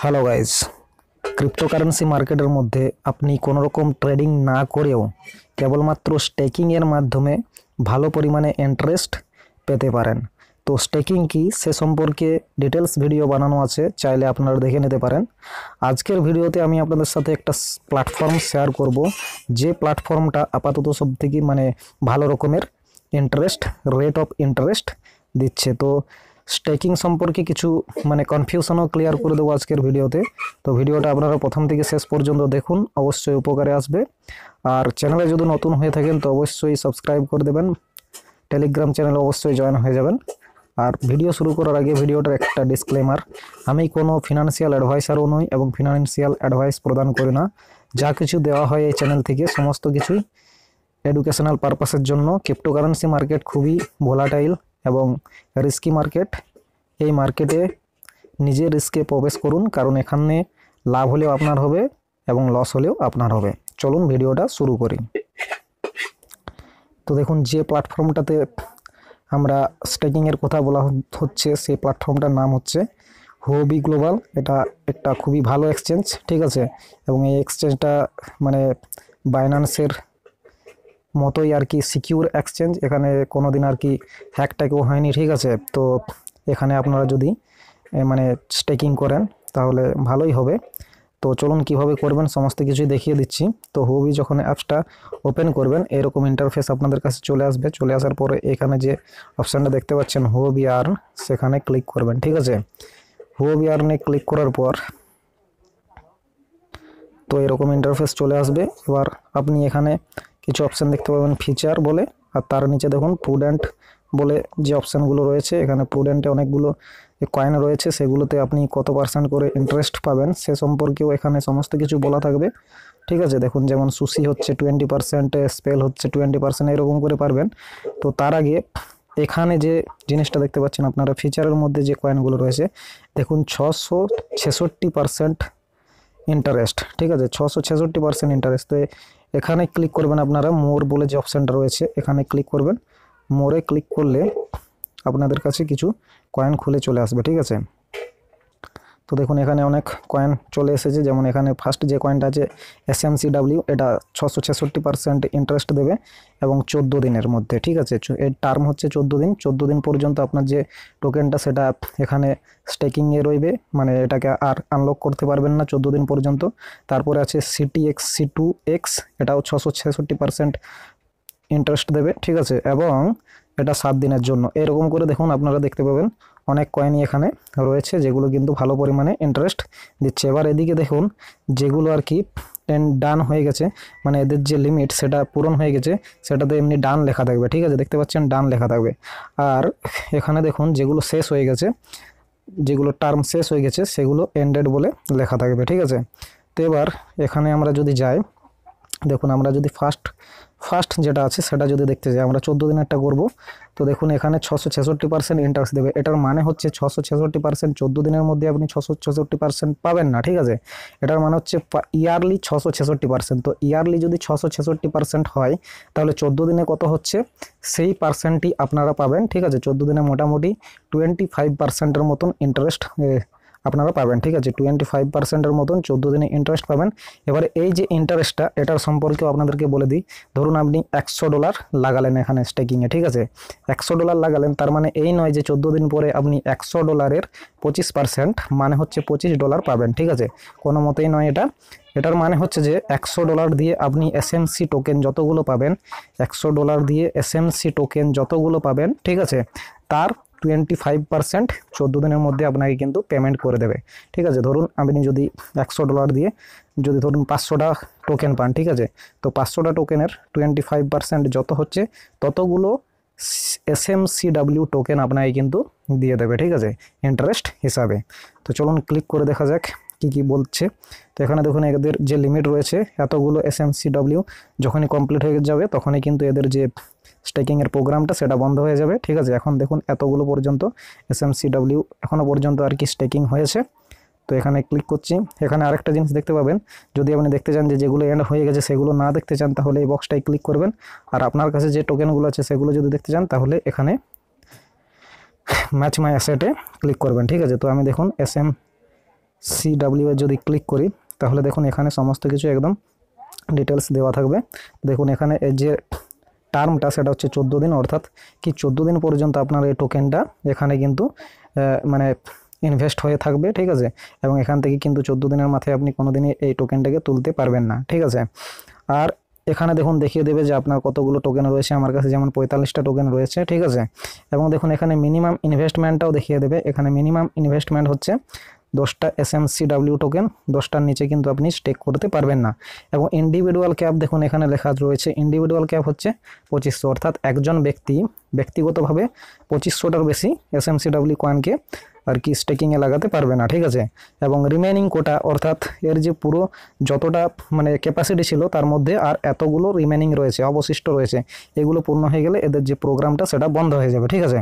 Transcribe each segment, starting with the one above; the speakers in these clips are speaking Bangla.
হ্যালো গাইজ ক্রিপ্টোকারেন্সি মার্কেটের মধ্যে আপনি কোনো রকম ট্রেডিং না করেও কেবলমাত্র স্টেকিংয়ের মাধ্যমে ভালো পরিমাণে ইন্টারেস্ট পেতে পারেন তো স্টেকিং কি সে সম্পর্কে ডিটেলস ভিডিও বানানো আছে চাইলে আপনারা দেখে নিতে পারেন আজকের ভিডিওতে আমি আপনাদের সাথে একটা প্ল্যাটফর্ম শেয়ার করব যে প্ল্যাটফর্মটা আপাতত সবথেকে মানে ভালো রকমের ইন্টারেস্ট রেট অফ ইন্টারেস্ট দিচ্ছে তো স্টেকিং সম্পর্কে কিছু মানে কনফিউশনও ক্লিয়ার করে দেবো আজকের ভিডিওতে তো ভিডিওটা আপনারা প্রথম থেকে শেষ পর্যন্ত দেখুন অবশ্যই উপকারে আসবে আর চ্যানেলে যদি নতুন হয়ে থাকেন তো অবশ্যই সাবস্ক্রাইব করে দেবেন টেলিগ্রাম চ্যানেল অবশ্যই জয়েন হয়ে যাবেন আর ভিডিও শুরু করার আগে ভিডিওটার একটা ডিসক্লেমার আমি কোনো ফিনান্সিয়াল অ্যাডভাইসারও নই এবং ফিনান্সিয়াল অ্যাডভাইস প্রদান করি না যা কিছু দেওয়া হয় এই চ্যানেল থেকে সমস্ত কিছুই এডুকেশনাল পারপাসের জন্য ক্রিপ্টোকারেন্সি মার্কেট খুবই ভোলাটাইল এবং রিস্কি মার্কেট এই মার্কেটে নিজে রিস্কে প্রবেশ করুন কারণ এখানে লাভ হলেও আপনার হবে এবং লস হলেও আপনার হবে চলুন ভিডিওটা শুরু করি তো দেখুন যে প্ল্যাটফর্মটাতে আমরা স্টেকিংয়ের কথা বলা হচ্ছে সেই প্ল্যাটফর্মটার নাম হচ্ছে হোবি গ্লোবাল এটা একটা খুবই ভালো এক্সচেঞ্জ ঠিক আছে এবং এই এক্সচেঞ্জটা মানে বাইন্যান্সের মতোই আর কি সিকিউর এক্সচেঞ্জ এখানে কোনো দিন আর কি হ্যাকট্যাকও হয়নি ঠিক আছে তো এখানে আপনারা যদি মানে স্টেকিং করেন তাহলে ভালোই হবে তো চলুন কিভাবে করবেন সমস্ত কিছুই দেখিয়ে দিচ্ছি তো হুবি যখন অ্যাপসটা ওপেন করবেন এরকম ইন্টারফেস আপনাদের কাছে চলে আসবে চলে আসার পরে এখানে যে অপশানটা দেখতে পাচ্ছেন হুবি আর্ন সেখানে ক্লিক করবেন ঠিক আছে হুবি আর্নে ক্লিক করার পর তো এরকম ইন্টারফেস চলে আসবে এবার আপনি এখানে কিছু অপশান দেখতে পাবেন ফিচার বলে আর তার নিচে দেখুন প্রুডেন্ট বলে যে অপশানগুলো রয়েছে এখানে প্রুডেন্টে অনেকগুলো কয়েন রয়েছে সেগুলোতে আপনি কত পার্সেন্ট করে ইন্টারেস্ট পাবেন সে সম্পর্কেও এখানে সমস্ত কিছু বলা থাকবে ঠিক আছে দেখুন যেমন সুসি হচ্ছে টোয়েন্টি পার্সেন্ট স্পেল হচ্ছে টোয়েন্টি পার্সেন্ট এরকম করে পারবেন তো তার আগে এখানে যে জিনিসটা দেখতে পাচ্ছেন আপনারা ফিচারের মধ্যে যে কয়েনগুলো রয়েছে দেখুন ছশো ছেষট্টি পার্সেন্ট ইন্টারেস্ট ঠিক আছে ছশো ছেষট্টি পার্সেন্ট ইন্টারেস্ট তো এখানে ক্লিক করবেন আপনারা মোর বলে যে অপশানটা রয়েছে এখানে ক্লিক করবেন মোরে ক্লিক করলে আপনাদের কাছে কিছু কয়েন খুলে চলে আসবে ঠিক আছে তো দেখুন এখানে অনেক কয়েন চলে এসেছে যেমন এখানে ফার্স্ট যে কয়েনটা আছে এসএমসি ডাব্লিউ এটা ছশো ছেষট্টি পার্সেন্ট ইন্টারেস্ট দেবে এবং চোদ্দো দিনের মধ্যে ঠিক আছে এর টার্ম হচ্ছে চোদ্দো দিন চোদ্দো দিন পর্যন্ত আপনার যে টোকেনটা সেটা এখানে স্টেকিংয়ে রইবে মানে এটাকে আর আনলক করতে পারবেন না চোদ্দো দিন পর্যন্ত তারপরে আছে CT X C two X এটাও ছশো ছেষট্টি পার্সেন্ট ইন্টারেস্ট দেবে ঠিক আছে এবং এটা সাত দিনের জন্য এরকম করে দেখুন আপনারা দেখতে পাবেন অনেক কয়েনই এখানে রয়েছে যেগুলো কিন্তু ভালো পরিমাণে ইন্টারেস্ট দিচ্ছে এবার এদিকে দেখুন যেগুলো আর কি ডান হয়ে গেছে মানে এদের যে লিমিট সেটা পূরণ হয়ে গেছে সেটাতে এমনি ডান লেখা থাকবে ঠিক আছে দেখতে পাচ্ছেন ডান লেখা থাকবে আর এখানে দেখুন যেগুলো শেষ হয়ে গেছে যেগুলো টার্ম শেষ হয়ে গেছে সেগুলো এন্ডেড বলে লেখা থাকবে ঠিক আছে তো এবার এখানে আমরা যদি যাই দেখুন আমরা যদি ফার্স্ট ফার্স্ট যেটা আছে সেটা যদি দেখতে যাই আমরা চোদ্দো দিনেরটা করবো তো দেখুন এখানে ছশো ছেষট্টি পার্সেন্ট ইন্টারেস্ট দেবে এটার মানে হচ্ছে ছশো ছেষট্টি পার্সেন্ট চোদ্দো দিনের মধ্যে আপনি ছশো ছেষট্টি পার্সেন্ট পাবেন না ঠিক আছে এটার মানে হচ্ছে ইয়ারলি ছশো ছেষট্টি পার্সেন্ট তো ইয়ারলি যদি ছশো ছেষট্টি পার্সেন্ট হয় তাহলে চোদ্দো দিনে কত হচ্ছে সেই পার্সেন্টটি আপনারা পাবেন ঠিক আছে চোদ্দো দিনে মোটামুটি টোয়েন্টি ফাইভ পার্সেন্টের মতন ইন্টারেস্ট আপনারা পাবেন ঠিক আছে টোয়েন্টি ফাইভ পার্সেন্টের মতন চোদ্দো দিনে ইন্টারেস্ট পাবেন এবারে এই যে ইন্টারেস্টটা এটার সম্পর্কেও আপনাদেরকে বলে দিই ধরুন আপনি একশো ডলার লাগালেন এখানে স্টেকিংয়ে ঠিক আছে একশো ডলার লাগালেন তার মানে এই নয় যে চোদ্দো দিন পরে আপনি একশো ডলারের পঁচিশ পার্সেন্ট মানে হচ্ছে পঁচিশ ডলার পাবেন ঠিক আছে কোনো মতেই নয় এটা এটার মানে হচ্ছে যে একশো ডলার দিয়ে আপনি এসএমসি টোকেন যতগুলো পাবেন একশো ডলার দিয়ে এসএমসি টোকেন যতগুলো পাবেন ঠিক আছে তার টোয়েন্টি ফাইভ পার্সেন্ট চোদ্দো দিনের মধ্যে আপনাকে কিন্তু পেমেন্ট করে দেবে ঠিক আছে ধরুন আপনি যদি একশো ডলার দিয়ে যদি ধরুন পাঁচশোটা টোকেন পান ঠিক আছে তো পাঁচশোটা টোকেনের টোয়েন্টি ফাইভ পার্সেন্ট যত হচ্ছে ততগুলো S M C W token আপনাকে কিন্তু দিয়ে দেবে ঠিক আছে ইন্টারেস্ট হিসাবে তো চলুন ক্লিক করে দেখা যাক কি কি বলছে তো এখানে দেখুন এদের যে লিমিট রয়েছে এতগুলো এস ডব্লিউ যখনই কমপ্লিট হয়ে যাবে তখনই কিন্তু এদের যে স্টেকিংয়ের প্রোগ্রামটা সেটা বন্ধ হয়ে যাবে ঠিক আছে এখন দেখুন এতগুলো পর্যন্ত এস ডব্লিউ এখনও পর্যন্ত আর কি স্টেকিং হয়েছে তো এখানে ক্লিক করছি এখানে আরেকটা জিনিস দেখতে পাবেন যদি আপনি দেখতে চান যে যেগুলো এন্ড হয়ে গেছে সেগুলো না দেখতে চান তাহলে এই বক্সটায় ক্লিক করবেন আর আপনার কাছে যে টোকেনগুলো আছে সেগুলো যদি দেখতে চান তাহলে এখানে ম্যাচ মাই অ্যাসেটে ক্লিক করবেন ঠিক আছে তো আমি দেখুন এস এম সি ডাব্লিউয়ে যদি ক্লিক করি তাহলে দেখুন এখানে সমস্ত কিছু একদম ডিটেলস দেওয়া থাকবে দেখুন এখানে এর যে টার্মটা সেটা হচ্ছে চোদ্দো দিন অর্থাৎ কি চোদ্দো দিন পর্যন্ত আপনার এই টোকেনটা এখানে কিন্তু মানে ইনভেস্ট হয়ে থাকবে ঠিক আছে এবং এখান থেকে কিন্তু চোদ্দো দিনের মাথায় আপনি কোনোদিনই এই টোকেনটাকে তুলতে পারবেন না ঠিক আছে আর এখানে দেখুন দেখিয়ে দেবে যে আপনার কতগুলো টোকেন রয়েছে আমার কাছে যেমন পঁয়তাল্লিশটা টোকেন রয়েছে ঠিক আছে এবং দেখুন এখানে মিনিমাম ইনভেস্টমেন্টটাও দেখিয়ে দেবে এখানে মিনিমাম ইনভেস্টমেন্ট হচ্ছে দশটা S M C W token দশটার নিচে কিন্তু আপনি স্টেক করতে পারবেন না এবং ইন্ডিভিজুয়াল ক্যাপ দেখুন এখানে লেখা রয়েছে ইন্ডিভিজুয়াল ক্যাপ হচ্ছে পঁচিশশো অর্থাৎ একজন ব্যক্তি ব্যক্তিগতভাবে পঁচিশশোটার বেশি এস এম সি ডাব্লিউ কয়েনকে আর কি স্টেকিংয়ে লাগাতে পারবে না ঠিক আছে এবং রিমেনিং কোটা অর্থাৎ এর যে পুরো যতটা মানে ক্যাপাসিটি ছিল তার মধ্যে আর এতগুলো রিমেনিং রয়েছে অবশিষ্ট রয়েছে এগুলো পূর্ণ হয়ে গেলে এদের যে প্রোগ্রামটা সেটা বন্ধ হয়ে যাবে ঠিক আছে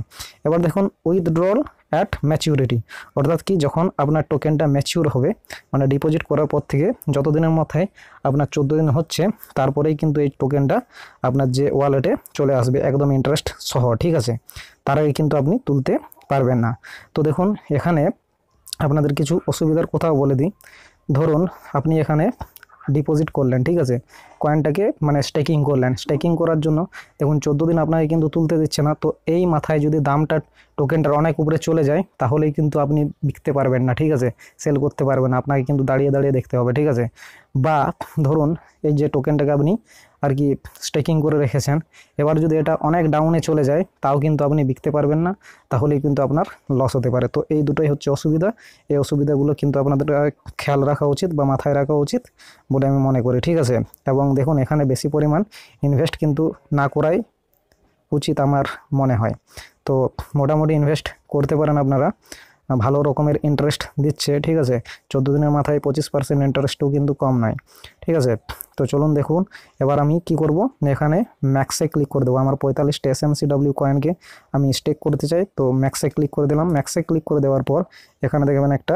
এবার দেখুন উইথড্রল অ্যাট ম্যাচিউরিটি অর্থাৎ কি যখন আপনার টোকেনটা ম্যাচিউর হবে মানে ডিপোজিট করার পর থেকে যত দিনের মাথায় আপনার চোদ্দো দিন হচ্ছে তারপরেই কিন্তু এই টোকেনটা আপনার যে ওয়ালেটে চলে আসবে একদম ইন্টারেস্ট সহ ঠিক আছে তার আগে কিন্তু আপনি তুলতে পারবেন না তো দেখুন এখানে আপনাদের কিছু অসুবিধার কথাও বলে দিই ধরুন আপনি এখানে ডিপোজিট করলেন ঠিক আছে কয়েনটাকে মানে স্টেকিং করলেন স্টেকিং করার জন্য দেখুন চোদ্দো দিন আপনাকে কিন্তু তুলতে দিচ্ছে না তো এই মাথায় যদি দামটা টোকেনটার অনেক উপরে চলে যায় তাহলেই কিন্তু আপনি বিকতে পারবেন না ঠিক আছে সেল করতে পারবেন আপনাকে কিন্তু দাঁড়িয়ে দাঁড়িয়ে দেখতে হবে ঠিক আছে বা ধরুন এই যে টোকেনটাকে আপনি আর কি স্টেকিং করে রেখেছেন এবার যদি এটা অনেক ডাউনে চলে যায় তাও কিন্তু আপনি বিকতে পারবেন না তাহলে কিন্তু আপনার লস হতে পারে তো এই দুটোই হচ্ছে অসুবিধা এই অসুবিধাগুলো কিন্তু আপনাদের খেয়াল রাখা উচিত বা মাথায় রাখা উচিত বলে আমি মনে করি ঠিক আছে এবং দেখুন এখানে বেশি পরিমাণ ইনভেস্ট কিন্তু না করাই উচিত আমার মনে হয় তো মোটামুটি ইনভেস্ট করতে পারেন আপনারা ভালো রকমের ইন্টারেস্ট দিচ্ছে ঠিক আছে চোদ্দো দিনের মাথায় পঁচিশ পার্সেন্ট ইন্টারেস্টও কিন্তু কম নয় ঠিক আছে তো চলুন দেখুন এবার আমি কি করব এখানে ম্যাক্সে ক্লিক করে দেবো আমার পঁয়তাল্লিশটা এস ডাব্লিউ কয়েনকে আমি স্টেক করতে চাই তো ম্যাক্সে ক্লিক করে দিলাম ম্যাক্সে ক্লিক করে দেওয়ার পর এখানে দেখবেন একটা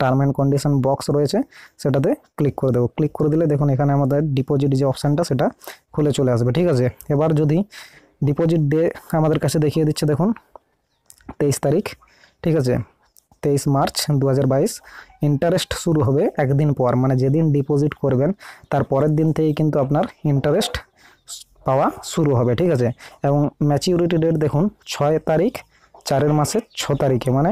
টার্ম অ্যান্ড কন্ডিশন বক্স রয়েছে সেটাতে ক্লিক করে দেবো ক্লিক করে দিলে দেখুন এখানে আমাদের ডিপোজিট যে অপশানটা সেটা খুলে চলে আসবে ঠিক আছে এবার যদি ডিপোজিট ডে আমাদের কাছে দেখিয়ে দিচ্ছে দেখুন তেইশ তারিখ ঠিক আছে তেইশ মার্চ দু ইন্টারেস্ট শুরু হবে একদিন পর মানে যেদিন ডিপোজিট করবেন তার পরের দিন থেকেই কিন্তু আপনার ইন্টারেস্ট পাওয়া শুরু হবে ঠিক আছে এবং ম্যাচিউরিটি ডেট দেখুন ছয় তারিখ চারের মাসের ছ তারিখে মানে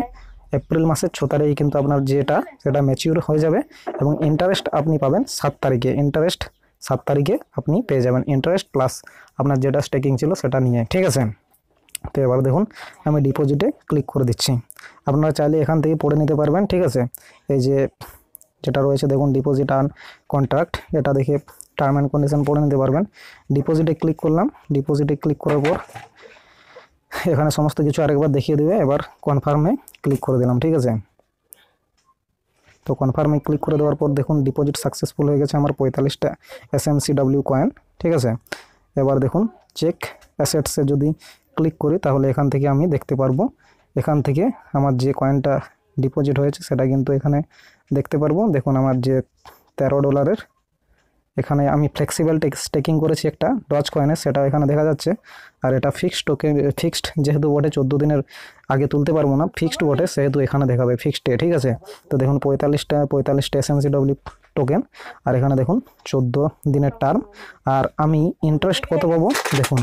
এপ্রিল মাসের ছ তারিখে কিন্তু আপনার যেটা সেটা ম্যাচিউর হয়ে যাবে এবং ইন্টারেস্ট আপনি পাবেন সাত তারিখে ইন্টারেস্ট সাত তারিখে আপনি পেয়ে যাবেন ইন্টারেস্ট প্লাস আপনার যেটা স্টেকিং ছিল সেটা নিয়ে ঠিক আছে তো এবার দেখুন আমি ডিপোজিটে ক্লিক করে দিচ্ছি আপনারা চাইলে এখান থেকে পড়ে নিতে পারবেন ঠিক আছে এই যে যেটা রয়েছে দেখুন ডিপোজিট আন কন্ট্রাক্ট এটা দেখে টার্ম অ্যান্ড কন্ডিশন পড়ে নিতে পারবেন ডিপোজিটে ক্লিক করলাম ডিপোজিটে ক্লিক করার পর এখানে সমস্ত কিছু আরেকবার দেখিয়ে দেবে এবার কনফার্মে ক্লিক করে দিলাম ঠিক আছে তো কনফার্মে ক্লিক করে দেওয়ার পর দেখুন ডিপোজিট সাকসেসফুল হয়ে গেছে আমার পঁয়তাল্লিশটা S M C W coin ঠিক আছে এবার দেখুন চেক অ্যাসেটসে যদি ক্লিক করি তাহলে এখান থেকে আমি দেখতে পারবো এখান থেকে আমার যে কয়েনটা ডিপোজিট হয়েছে সেটা কিন্তু এখানে দেখতে পারবো দেখুন আমার যে তেরো ডলারের এখানে আমি ফ্লেক্সিবল স্টেকিং করেছি একটা ডজ কয়েনের সেটা এখানে দেখা যাচ্ছে আর এটা ফিক্সড টোকে ফিক্সড যেহেতু বটে চোদ্দো দিনের আগে তুলতে পারবো না ফিক্সড বটে সেহেতু এখানে দেখাবে ফিক্সড ডে ঠিক আছে তো দেখুন পঁয়তাল্লিশটা পঁয়তাল্লিশটা এসএমসি ডব্লিউ টোকেন আর এখানে দেখুন চোদ্দো দিনের টার্ম আর আমি ইন্টারেস্ট কত পাবো দেখুন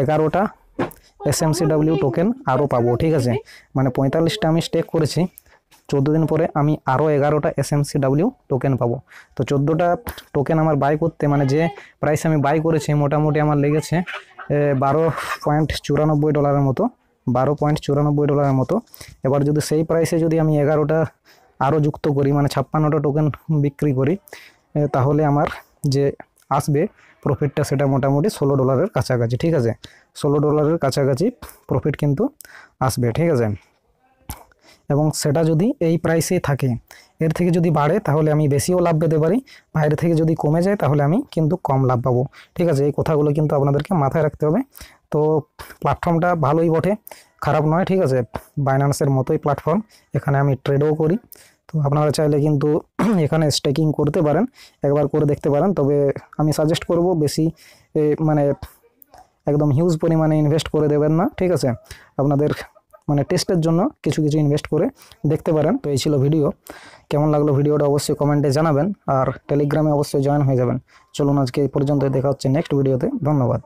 এগারোটা S M C W token আরও পাবো ঠিক আছে মানে পঁয়তাল্লিশটা আমি স্টেক করেছি চোদ্দো দিন পরে আমি আরও এগারোটা S M C W token পাবো তো চোদ্দোটা টোকেন আমার বাই করতে মানে যে প্রাইস আমি বাই করেছি মোটামুটি আমার লেগেছে বারো পয়েন্ট চুরানব্বই ডলারের মতো বারো পয়েন্ট চুরানব্বই ডলারের মতো এবার যদি সেই প্রাইসে যদি আমি এগারোটা আরও যুক্ত করি মানে ছাপ্পান্নটা টোকেন বিক্রি করি তাহলে আমার যে আসবে প্রফিটটা সেটা মোটামুটি ষোলো ডলারের কাছাকাছি ঠিক আছে ষোলো ডলারের কাছাকাছি প্রফিট কিন্তু আসবে ঠিক আছে এবং সেটা যদি এই প্রাইসে থাকে এর থেকে যদি বাড়ে তাহলে আমি বেশিও লাভ পেতে পারি বাইরে থেকে যদি কমে যায় তাহলে আমি কিন্তু কম লাভ পাবো ঠিক আছে এই কথাগুলো কিন্তু আপনাদেরকে মাথায় রাখতে হবে তো প্ল্যাটফর্মটা ভালোই বটে খারাপ নয় ঠিক আছে বাইন্যান্সের মতোই প্ল্যাটফর্ম এখানে আমি ট্রেডও করি তো আপনারা চাইলে কিন্তু এখানে স্টেকিং করতে পারেন একবার করে দেখতে পারেন তবে আমি সাজেস্ট করব বেশি মানে একদম হিউজ পরিমাণে ইনভেস্ট করে দেবেন না ঠিক আছে আপনাদের মানে টেস্টের জন্য কিছু কিছু ইনভেস্ট করে দেখতে পারেন তো এই ছিল ভিডিও কেমন লাগলো ভিডিওটা অবশ্যই কমেন্টে জানাবেন আর টেলিগ্রামে অবশ্যই জয়েন হয়ে যাবেন চলুন আজকে এই পর্যন্ত দেখা হচ্ছে নেক্সট ভিডিওতে ধন্যবাদ